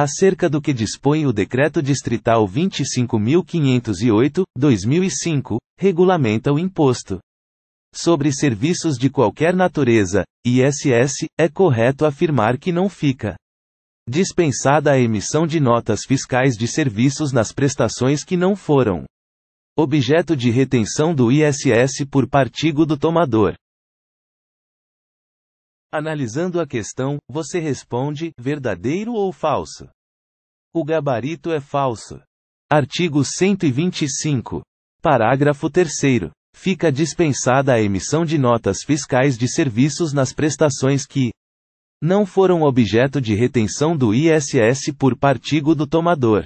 acerca do que dispõe o Decreto Distrital 25.508/2005, regulamenta o imposto sobre serviços de qualquer natureza, ISS, é correto afirmar que não fica dispensada a emissão de notas fiscais de serviços nas prestações que não foram objeto de retenção do ISS por partigo do tomador. Analisando a questão, você responde: verdadeiro ou falso? O gabarito é falso. Artigo 125. Parágrafo 3. Fica dispensada a emissão de notas fiscais de serviços nas prestações que não foram objeto de retenção do ISS por partigo do tomador.